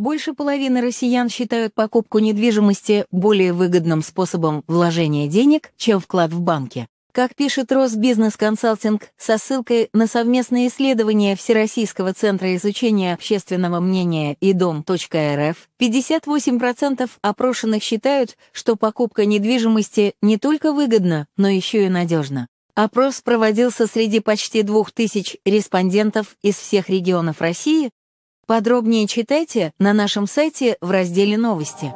Больше половины россиян считают покупку недвижимости более выгодным способом вложения денег, чем вклад в банке. Как пишет Росбизнес-консалтинг со ссылкой на совместное исследование Всероссийского центра изучения общественного мнения и дом.рф, 58% опрошенных считают, что покупка недвижимости не только выгодна, но еще и надежна. Опрос проводился среди почти 2000 респондентов из всех регионов России Подробнее читайте на нашем сайте в разделе «Новости».